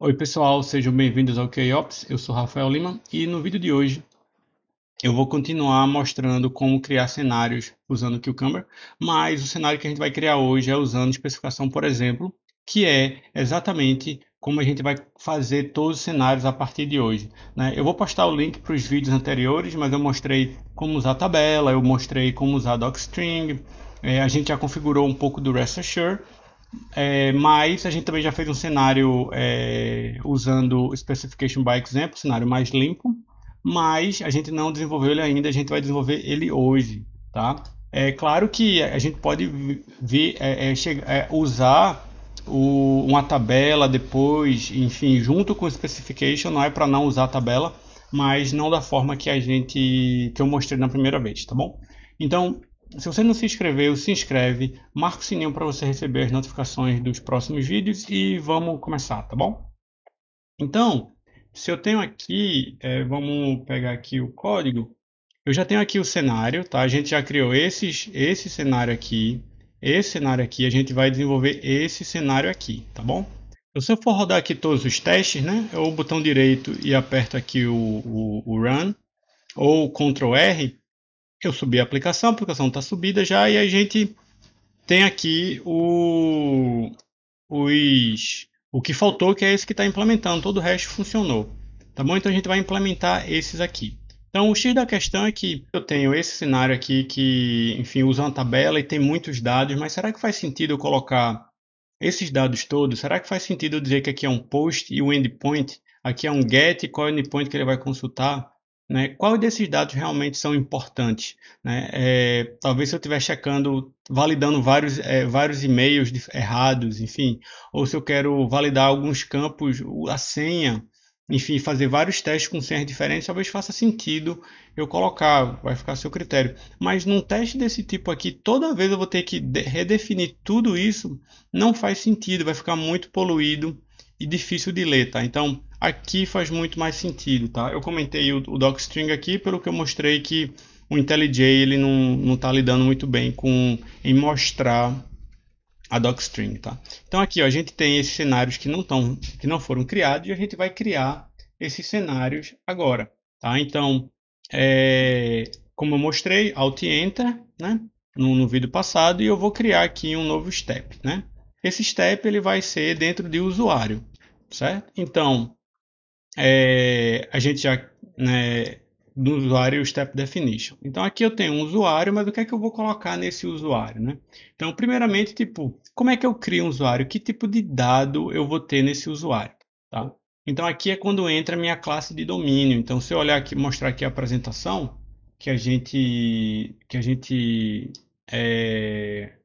Oi pessoal, sejam bem-vindos ao KOps, eu sou Rafael Lima e no vídeo de hoje eu vou continuar mostrando como criar cenários usando o Cucumber, mas o cenário que a gente vai criar hoje é usando especificação, por exemplo, que é exatamente como a gente vai fazer todos os cenários a partir de hoje. Né? Eu vou postar o link para os vídeos anteriores, mas eu mostrei como usar tabela, eu mostrei como usar docstring, é, a gente já configurou um pouco do Rest Assure, é, mas a gente também já fez um cenário é, usando specification by example, cenário mais limpo, mas a gente não desenvolveu ele ainda, a gente vai desenvolver ele hoje, tá? É claro que a gente pode vir, é, é, é, usar o, uma tabela depois, enfim, junto com o specification, não é para não usar a tabela, mas não da forma que a gente que eu mostrei na primeira vez, tá bom? Então, se você não se inscreveu, se inscreve, marca o sininho para você receber as notificações dos próximos vídeos e vamos começar, tá bom? Então, se eu tenho aqui, é, vamos pegar aqui o código, eu já tenho aqui o cenário, tá? A gente já criou esses, esse cenário aqui, esse cenário aqui, a gente vai desenvolver esse cenário aqui, tá bom? Então, se eu for rodar aqui todos os testes, né? Eu o botão direito e aperto aqui o, o, o Run, ou Ctrl R, eu subi a aplicação, a aplicação está subida já, e a gente tem aqui o, os, o que faltou, que é esse que está implementando, todo o resto funcionou. Tá bom? Então a gente vai implementar esses aqui. Então o X da questão é que eu tenho esse cenário aqui que, enfim, usa uma tabela e tem muitos dados, mas será que faz sentido eu colocar esses dados todos? Será que faz sentido eu dizer que aqui é um post e o um endpoint? Aqui é um get e qual é o endpoint que ele vai consultar? Né? Qual desses dados realmente são importantes? Né? É, talvez se eu estiver checando, validando vários, é, vários e-mails errados, enfim, ou se eu quero validar alguns campos, a senha, enfim, fazer vários testes com senhas diferentes, talvez faça sentido eu colocar, vai ficar a seu critério. Mas num teste desse tipo aqui, toda vez eu vou ter que redefinir tudo isso, não faz sentido, vai ficar muito poluído e difícil de ler, tá? Então, aqui faz muito mais sentido, tá? Eu comentei o, o docstring aqui pelo que eu mostrei que o IntelliJ ele não, não tá lidando muito bem com em mostrar a docstring, tá? Então aqui ó, a gente tem esses cenários que não estão que não foram criados e a gente vai criar esses cenários agora, tá? Então, é, como eu mostrei, Alt Enter, né? No, no vídeo passado e eu vou criar aqui um novo step, né? Esse step ele vai ser dentro de usuário certo? Então, é, a gente já, né, do usuário Step Definition. Então, aqui eu tenho um usuário, mas o que é que eu vou colocar nesse usuário, né? Então, primeiramente, tipo, como é que eu crio um usuário? Que tipo de dado eu vou ter nesse usuário, tá? Então, aqui é quando entra a minha classe de domínio. Então, se eu olhar aqui, mostrar aqui a apresentação, que a gente, que a gente é,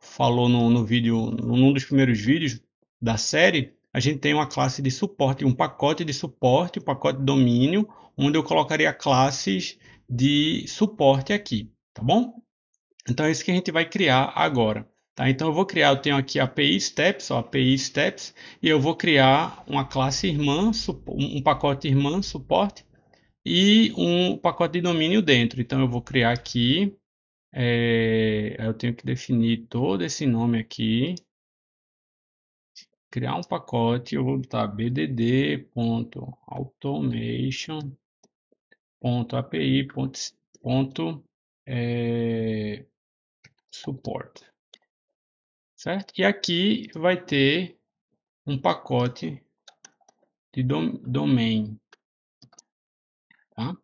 falou no, no vídeo, num dos primeiros vídeos da série, a gente tem uma classe de suporte, um pacote de suporte, um pacote de domínio, onde eu colocaria classes de suporte aqui, tá bom? Então é isso que a gente vai criar agora. Tá? Então eu vou criar, eu tenho aqui a API Steps, ó, API Steps, e eu vou criar uma classe irmã, um pacote irmã suporte e um pacote de domínio dentro. Então eu vou criar aqui, é, eu tenho que definir todo esse nome aqui, criar um pacote, eu vou botar bdd.automation.api.support, eh, certo? E aqui vai ter um pacote de dom domain, tá?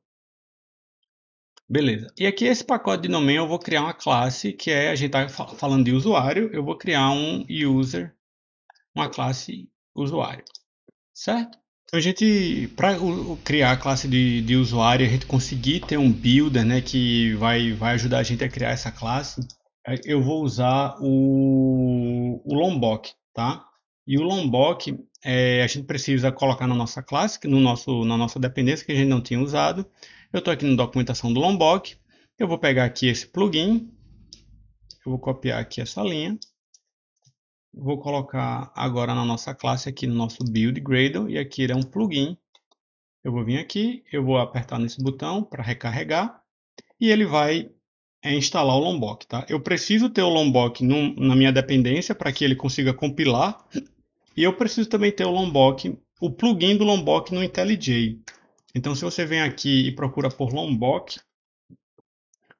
Beleza. E aqui esse pacote de domain eu vou criar uma classe que é, a gente está falando de usuário, eu vou criar um user uma classe usuário, certo? Então a gente, para criar a classe de, de usuário, a gente conseguir ter um builder, né, que vai, vai ajudar a gente a criar essa classe, é, eu vou usar o, o Lombok, tá? E o Lombok, é, a gente precisa colocar na nossa classe, no nosso, na nossa dependência que a gente não tinha usado. Eu estou aqui na documentação do Lombok. Eu vou pegar aqui esse plugin. Eu vou copiar aqui essa linha. Vou colocar agora na nossa classe aqui no nosso build Gradle e aqui ele é um plugin. Eu vou vir aqui, eu vou apertar nesse botão para recarregar e ele vai é instalar o Lombok. Tá? Eu preciso ter o Lombok num, na minha dependência para que ele consiga compilar. E eu preciso também ter o Lombok, o plugin do Lombok no IntelliJ. Então, se você vem aqui e procura por Lombok,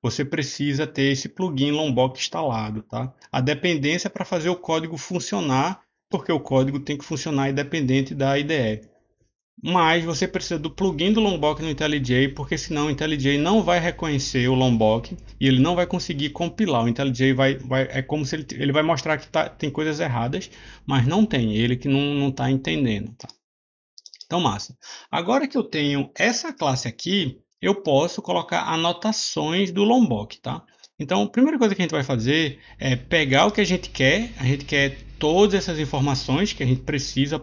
você precisa ter esse plugin Lombok instalado, tá? A dependência é para fazer o código funcionar, porque o código tem que funcionar independente da IDE. Mas você precisa do plugin do Lombok no IntelliJ, porque senão o IntelliJ não vai reconhecer o Lombok e ele não vai conseguir compilar. O IntelliJ vai, vai é como se ele, ele vai mostrar que tá, tem coisas erradas, mas não tem, ele que não está entendendo, tá? Então, massa. Agora que eu tenho essa classe aqui, eu posso colocar anotações do Lombok, tá? Então, a primeira coisa que a gente vai fazer é pegar o que a gente quer, a gente quer todas essas informações que a gente precisa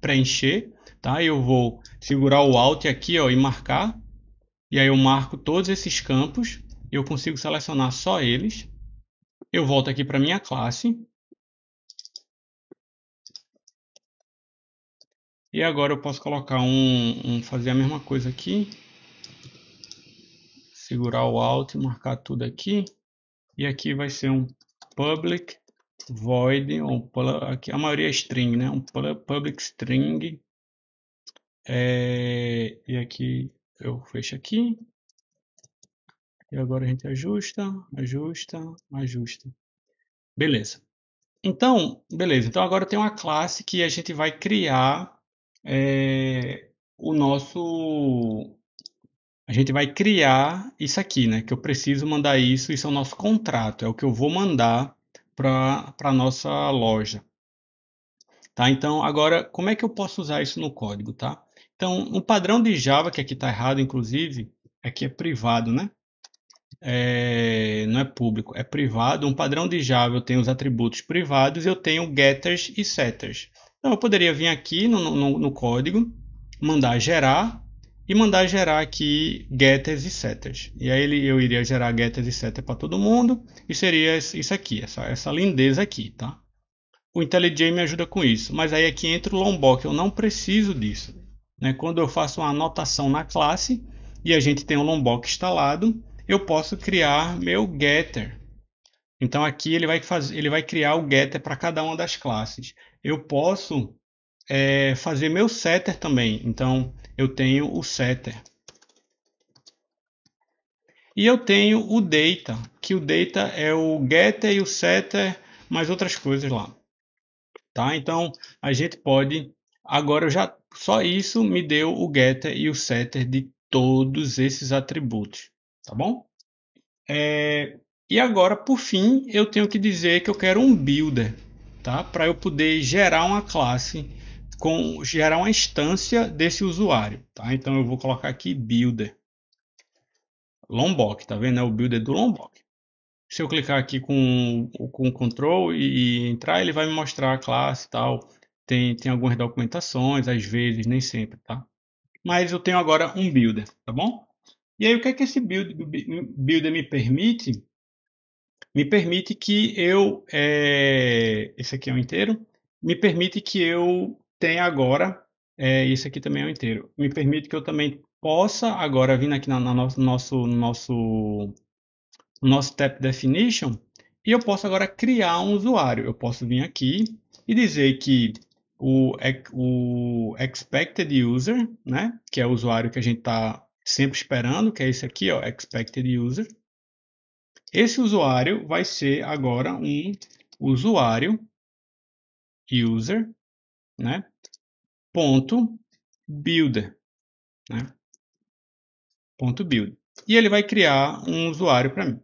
preencher, tá? Eu vou segurar o Alt aqui, ó, e marcar, e aí eu marco todos esses campos, eu consigo selecionar só eles, eu volto aqui para minha classe, e agora eu posso colocar um, um fazer a mesma coisa aqui, segurar o Alt e marcar tudo aqui. E aqui vai ser um public void, ou aqui a maioria é string, né? Um public string. É, e aqui eu fecho aqui. E agora a gente ajusta, ajusta, ajusta. Beleza. Então, beleza. Então agora tem uma classe que a gente vai criar é, o nosso a gente vai criar isso aqui, né? Que eu preciso mandar isso, isso é o nosso contrato, é o que eu vou mandar para a nossa loja. Tá? Então, agora, como é que eu posso usar isso no código, tá? Então, o um padrão de Java, que aqui está errado, inclusive, é que é privado, né? É, não é público, é privado. Um padrão de Java, eu tenho os atributos privados, eu tenho getters e setters. Então, eu poderia vir aqui no, no, no código, mandar gerar e mandar gerar aqui getters e setters. E aí eu iria gerar getters e setters para todo mundo e seria isso aqui, essa, essa lindeza aqui, tá? O IntelliJ me ajuda com isso, mas aí aqui é entra o Lombok, eu não preciso disso. Né? Quando eu faço uma anotação na classe e a gente tem o Lombok instalado, eu posso criar meu getter. Então aqui ele vai, ele vai criar o getter para cada uma das classes. Eu posso é, fazer meu setter também. Então eu tenho o setter. E eu tenho o data, que o data é o getter e o setter, mais outras coisas lá. Tá? Então, a gente pode... Agora, eu já só isso me deu o getter e o setter de todos esses atributos. Tá bom? É, e agora, por fim, eu tenho que dizer que eu quero um builder, tá? Para eu poder gerar uma classe com, gerar uma instância desse usuário. Tá? Então eu vou colocar aqui builder. Lombok, tá vendo? É o builder do Lombok. Se eu clicar aqui com, com control e, e entrar, ele vai me mostrar a classe e tal. Tem, tem algumas documentações, às vezes, nem sempre, tá? Mas eu tenho agora um builder, tá bom? E aí o que é que esse build, builder me permite? Me permite que eu... É, esse aqui é o inteiro. Me permite que eu tem agora, é, isso aqui também é um inteiro. Me permite que eu também possa, agora vindo aqui na, na nosso, nosso, nosso, nosso Tap Definition, e eu posso agora criar um usuário. Eu posso vir aqui e dizer que o, o expected user, né, que é o usuário que a gente está sempre esperando, que é esse aqui, ó, expected user. Esse usuário vai ser agora um usuário user né? Ponto builder, né? Ponto build. E ele vai criar um usuário para mim.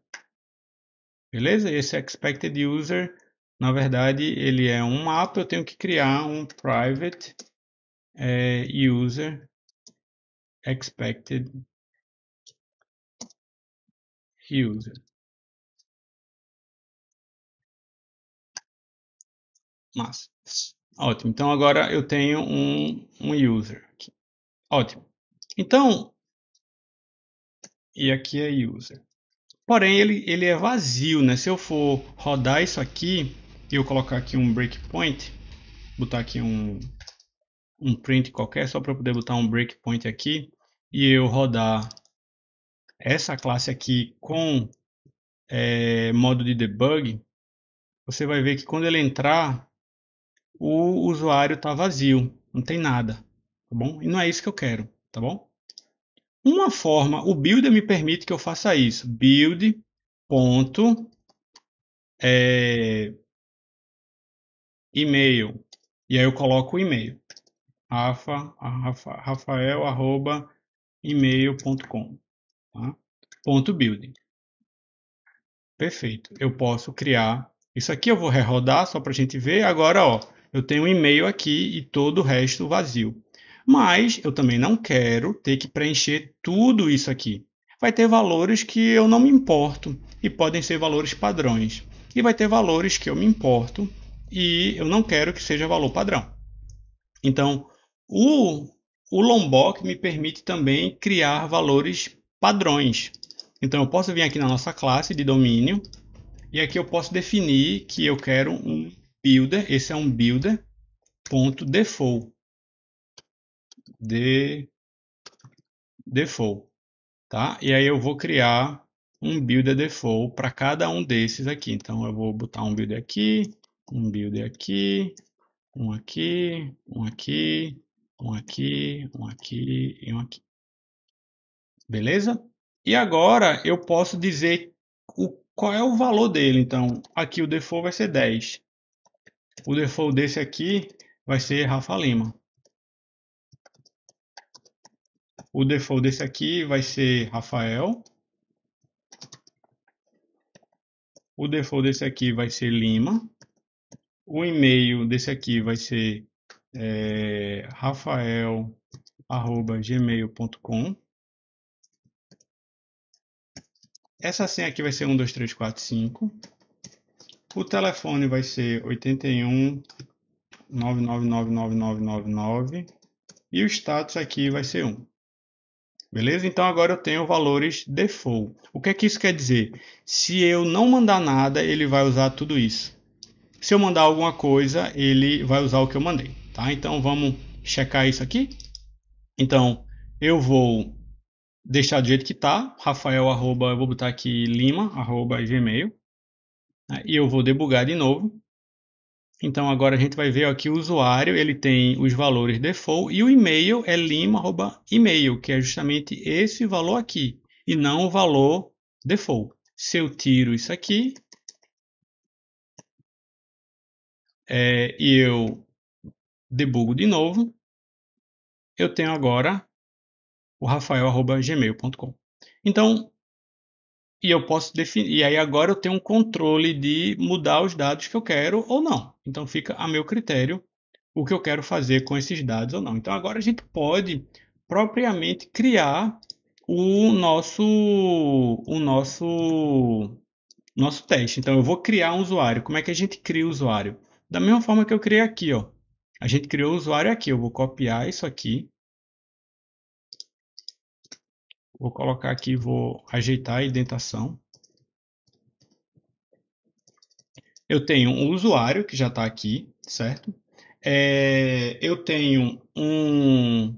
Beleza? Esse expected user, na verdade, ele é um mapa. Eu tenho que criar um private é, user expected user. Massa. Ótimo. Então agora eu tenho um, um user aqui. Ótimo. Então, e aqui é user. Porém, ele, ele é vazio, né? Se eu for rodar isso aqui e eu colocar aqui um breakpoint, botar aqui um, um print qualquer, só para poder botar um breakpoint aqui, e eu rodar essa classe aqui com é, modo de debug, você vai ver que quando ele entrar o usuário está vazio, não tem nada, tá bom? E não é isso que eu quero, tá bom? Uma forma, o builder me permite que eu faça isso. Build ponto é, e-mail e aí eu coloco o e-mail rafa, rafa rafael arroba e-mail.com tá? ponto build. perfeito eu posso criar isso aqui eu vou rerodar só para a gente ver agora ó eu tenho um e-mail aqui e todo o resto vazio. Mas eu também não quero ter que preencher tudo isso aqui. Vai ter valores que eu não me importo e podem ser valores padrões. E vai ter valores que eu me importo e eu não quero que seja valor padrão. Então, o, o Lombok me permite também criar valores padrões. Então, eu posso vir aqui na nossa classe de domínio e aqui eu posso definir que eu quero um builder, esse é um builder ponto default. De, default, tá? E aí eu vou criar um builder default para cada um desses aqui. Então eu vou botar um builder aqui, um builder aqui, um aqui, um aqui, um aqui, um aqui e um aqui. Beleza? E agora eu posso dizer o, qual é o valor dele. Então, aqui o default vai ser 10. O default desse aqui vai ser Rafa Lima. O default desse aqui vai ser Rafael. O default desse aqui vai ser Lima. O e-mail desse aqui vai ser é, eh, rafael.gmail.com. Essa senha aqui vai ser 12345. O telefone vai ser 81 e o status aqui vai ser 1. Beleza? Então agora eu tenho valores default. O que é que isso quer dizer? Se eu não mandar nada, ele vai usar tudo isso. Se eu mandar alguma coisa, ele vai usar o que eu mandei, tá? Então vamos checar isso aqui. Então eu vou deixar do jeito que tá, Rafael arroba, eu vou botar aqui lima arroba gmail né, e eu vou debugar de novo. Então agora a gente vai ver aqui o usuário, ele tem os valores default e o e-mail é lima@email, que é justamente esse valor aqui e não o valor default. Se eu tiro isso aqui é, e eu debugo de novo, eu tenho agora o rafael@gmail.com. Então e eu posso definir. E aí agora eu tenho um controle de mudar os dados que eu quero ou não. Então fica a meu critério o que eu quero fazer com esses dados ou não. Então agora a gente pode propriamente criar o nosso o nosso nosso teste. Então eu vou criar um usuário. Como é que a gente cria o usuário? Da mesma forma que eu criei aqui, ó. A gente criou o usuário aqui. Eu vou copiar isso aqui Vou colocar aqui, vou ajeitar a indentação. Eu tenho um usuário que já está aqui, certo? É, eu tenho um,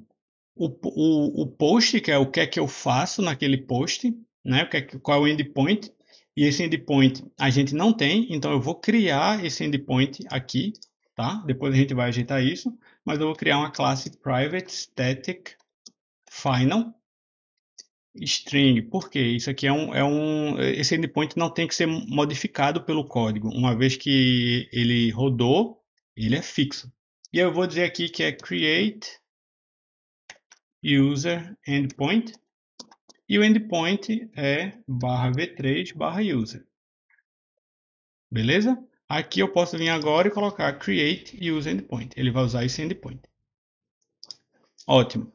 o, o, o, post, que é o que é que eu faço naquele post, né? O que é qual é o endpoint. E esse endpoint a gente não tem, então eu vou criar esse endpoint aqui, tá? Depois a gente vai ajeitar isso, mas eu vou criar uma classe private static final, string, porque isso aqui é um, é um, esse endpoint não tem que ser modificado pelo código, uma vez que ele rodou, ele é fixo. E eu vou dizer aqui que é create user endpoint e o endpoint é barra v3 barra user. Beleza? Aqui eu posso vir agora e colocar create user endpoint. Ele vai usar esse endpoint. Ótimo.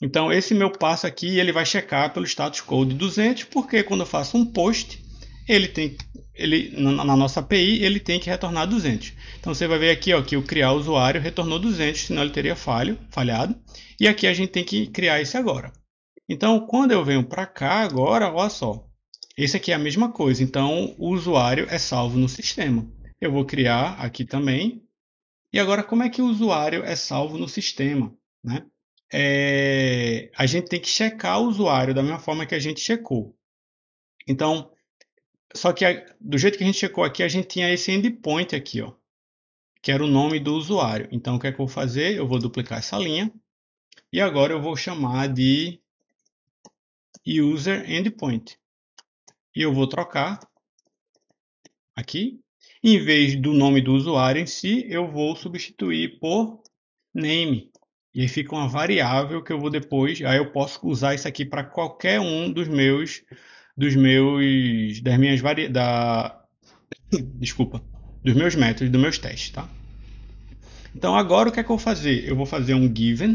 Então, esse meu passo aqui, ele vai checar pelo status code 200, porque quando eu faço um post, ele tem, ele, na nossa API, ele tem que retornar 200. Então, você vai ver aqui ó, que o criar usuário retornou 200, senão ele teria falho, falhado. E aqui a gente tem que criar esse agora. Então, quando eu venho para cá agora, olha só. Esse aqui é a mesma coisa. Então, o usuário é salvo no sistema. Eu vou criar aqui também. E agora, como é que o usuário é salvo no sistema? Né? é, a gente tem que checar o usuário da mesma forma que a gente checou. Então, só que a, do jeito que a gente checou aqui, a gente tinha esse endpoint aqui, ó, que era o nome do usuário. Então, o que é que eu vou fazer? Eu vou duplicar essa linha e agora eu vou chamar de user endpoint. E eu vou trocar aqui. Em vez do nome do usuário em si, eu vou substituir por name. E aí fica uma variável que eu vou depois, aí eu posso usar isso aqui para qualquer um dos meus dos meus das minhas vari, da desculpa, dos meus métodos, dos meus testes, tá? Então agora o que é que eu vou fazer? Eu vou fazer um given,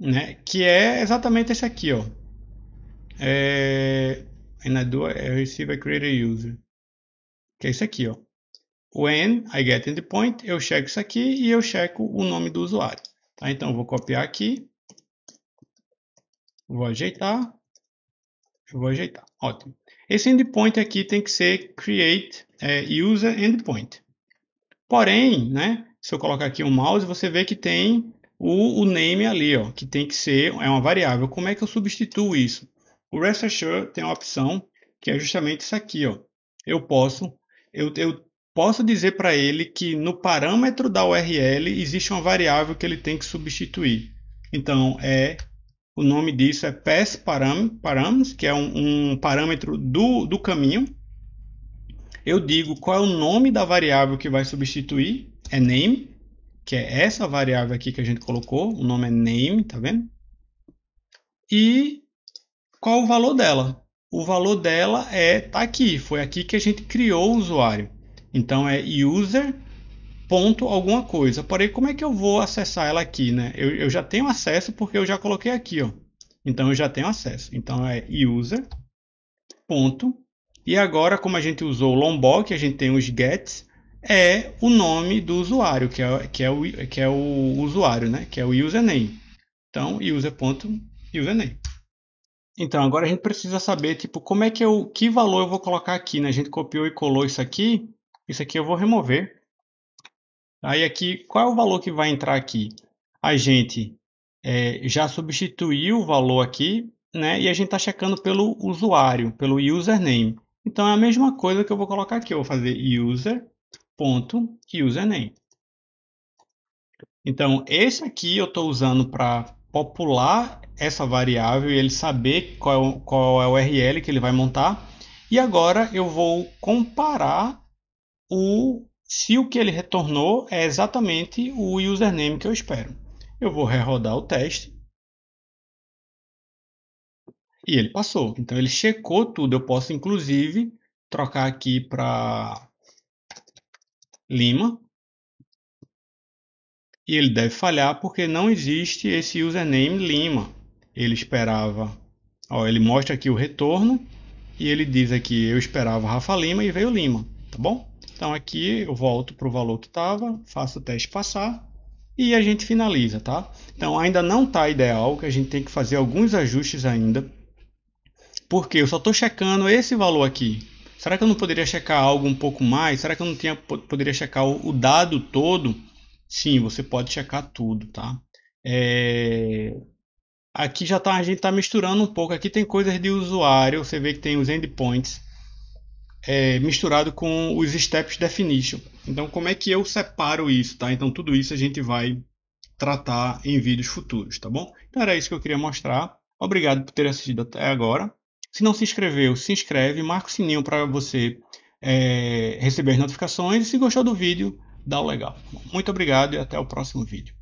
né, que é exatamente esse aqui, ó. É and I do I é, receive a é create user. Que é isso aqui, ó. When I get endpoint, eu checo isso aqui e eu checo o nome do usuário. Tá, então vou copiar aqui. Vou ajeitar. Vou ajeitar. Ótimo. Esse endpoint aqui tem que ser create é, user endpoint. Porém, né, se eu colocar aqui o um mouse, você vê que tem o, o, name ali, ó, que tem que ser é uma variável. Como é que eu substituo isso? O Rest assured tem uma opção que é justamente isso aqui. Ó. Eu posso, eu, eu posso dizer para ele que no parâmetro da URL existe uma variável que ele tem que substituir. Então, é o nome disso é pass params, que é um, um parâmetro do, do caminho. Eu digo qual é o nome da variável que vai substituir, é name, que é essa variável aqui que a gente colocou, o nome é name, tá vendo? E qual o valor dela? O valor dela é tá aqui, foi aqui que a gente criou o usuário. Então é user ponto alguma coisa. Porém, como é que eu vou acessar ela aqui, né? Eu, eu já tenho acesso porque eu já coloquei aqui, ó. Então eu já tenho acesso. Então é user ponto e agora, como a gente usou o Lombok, a gente tem os gets, é o nome do usuário, que é, que é, o, que é o usuário, né? Que é o username. Então, user.username. Então, agora a gente precisa saber, tipo, como é que eu, que valor eu vou colocar aqui, né? A gente copiou e colou isso aqui, isso aqui eu vou remover. Aí aqui, qual é o valor que vai entrar aqui? A gente é, já substituiu o valor aqui, né? E a gente está checando pelo usuário, pelo username. Então é a mesma coisa que eu vou colocar aqui. Eu vou fazer user.username. Então, esse aqui eu estou usando para popular essa variável e ele saber qual, qual é o URL que ele vai montar. E agora eu vou comparar o, se o que ele retornou é exatamente o username que eu espero. Eu vou rerodar o teste. E ele passou. Então ele checou tudo. Eu posso inclusive trocar aqui para Lima. E ele deve falhar porque não existe esse username Lima. Ele esperava. Ó, ele mostra aqui o retorno e ele diz aqui eu esperava Rafa Lima e veio Lima, tá bom? Então aqui eu volto para o valor que estava, faço o teste passar e a gente finaliza, tá? Então ainda não está ideal, que a gente tem que fazer alguns ajustes ainda. Porque eu só estou checando esse valor aqui. Será que eu não poderia checar algo um pouco mais? Será que eu não tinha, poderia checar o, o dado todo? Sim, você pode checar tudo, tá? É... Aqui já tá, a gente está misturando um pouco. Aqui tem coisas de usuário, você vê que tem os endpoints é, misturado com os steps definition. Então, como é que eu separo isso, tá? Então, tudo isso a gente vai tratar em vídeos futuros, tá bom? Então, era isso que eu queria mostrar. Obrigado por ter assistido até agora. Se não se inscreveu, se inscreve, marca o sininho para você é, receber as notificações. E se gostou do vídeo, dá o legal. Tá Muito obrigado e até o próximo vídeo.